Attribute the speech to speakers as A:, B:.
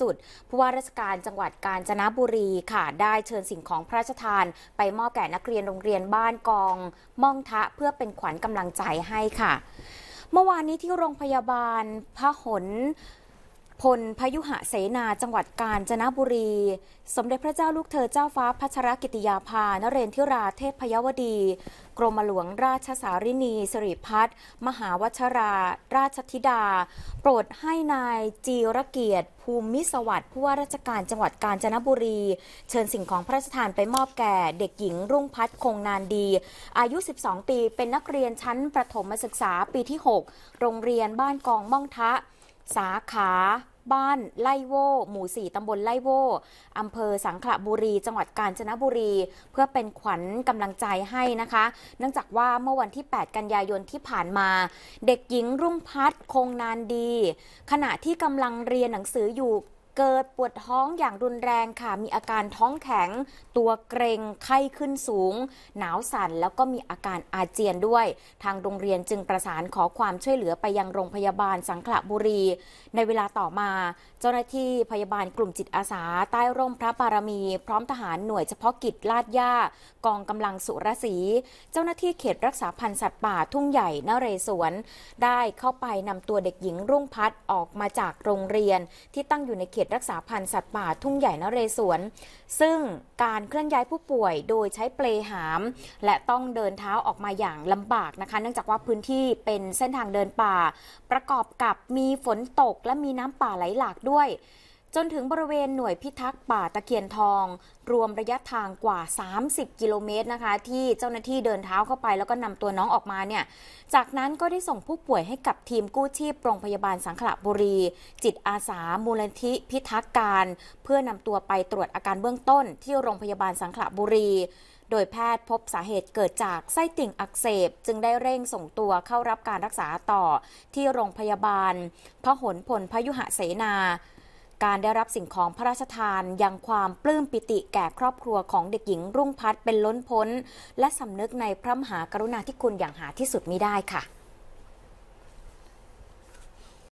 A: สุดผู้ว่าราชการจังหวัดกาญจนบุรีค่ะ ได้เชิญสิ่งของพระราชทาน ไปมอบแก่นักเรียนโรงเรียนบ้านกองม่องทะเพื่อเป็นขวัญกำลังใจให้ค่ะ เมื่อวานนี้ที่โรงพยาบาลพระหลพลพยุหะเสนาจังหวัดกาญจนบุรี สมเด็จพระเจ้าลูกเธอเจ้าฟ้าพัชรกิติยาภานเรนทิราเทพพยวดีกรมหลวงราชสารินีสิริพัฒมหาวชราราชธิดา โปรดให้นายจีรเกียรติภูมิสวัสดิ์ผู้ว่าราชการจังหวัดกาญจนบุรี เชิญสิ่งของพระราชทานไปมอบแก่ เด็กหญิงรุ่งพัฒน์คงนานดี อายุ 12 ปีเป็นนักเรียนชั้นประถมศึกษาปีที่ 6 โรงเรียนบ้านกองม่องทะสาขา บ้าน ไล่โว่หมู่ 4 ตำบลไล่โว่อำเภอสังขละบุรีจังหวัดกาญจนบุรี เพื่อเป็นขวัญกำลังใจให้นะคะเนื่องจากว่าเมื่อวันที่ 8 กันยายนที่ผ่านมา เด็กหญิงรุ่งพัฒน์คงนานดี ขณะที่กำลังเรียนหนังสืออยู่เกิดปวดท้องอย่างรุนแรงค่ะ มีอาการท้องแข็ง ตัวเกรงไข้ขึ้นสูง หนาวสั่นแล้วก็มีอาการอาเจียนด้วย ทางโรงเรียนจึงประสานขอความช่วยเหลือไปยังโรงพยาบาลสังขละบุรี ในเวลาต่อมา เจ้าหน้าที่พยาบาลกลุ่มจิตอาสาใต้ร่มพระบารมีพร้อมทหารหน่วยเฉพาะกิจลาดย่ากองกำลังสุรศรีเจ้าหน้าที่เขตรักษาพันธุ์สัตว์ป่าทุ่งใหญ่นเรศวร ได้เข้าไปนำตัวเด็กหญิงรุ่งพัฒออกมาจากโรงเรียนที่ตั้งอยู่ในเขตรักษาพันธุ์สัตว์ป่าทุ่งใหญ่นเรศวร ซึ่งการเคลื่อนย้ายผู้ป่วยโดยใช้เปลหาม และต้องเดินเท้าออกมาอย่างลำบากนะคะ เนื่องจากว่าพื้นที่เป็นเส้นทางเดินป่า ประกอบกับมีฝนตกและมีน้ำป่าไหลหลากด้วยจนถึงบริเวณหน่วยพิทักษ์ป่าตะเคียนทอง รวมระยะทางกว่า 30 กิโลเมตรนะคะ ที่เจ้าหน้าที่เดินเท้าเข้าไป แล้วก็นำตัวน้องออกมาเนี่ย จากนั้นก็ได้ส่งผู้ป่วยให้กับทีมกู้ชีพโรงพยาบาลสังขละบุรี จิตอาสา มูลนิธิพิทักษ์การ เพื่อนำตัวไปตรวจอาการเบื้องต้นที่โรงพยาบาลสังขละบุรี โดยแพทย์พบสาเหตุเกิดจากไส้ติ่งอักเสบ จึงได้เร่งส่งตัวเข้ารับการรักษาต่อที่โรงพยาบาลพหลพลพยุหเสนาการได้รับสิ่งของพระราชทานยังความปลื้มปิติแก่ครอบครัวของเด็กหญิงรุ่งพัฒน์เป็นล้นพ้น และสำนึกในพระมหากรุณาธิคุณอย่างหาที่สุดมิได้ค่ะ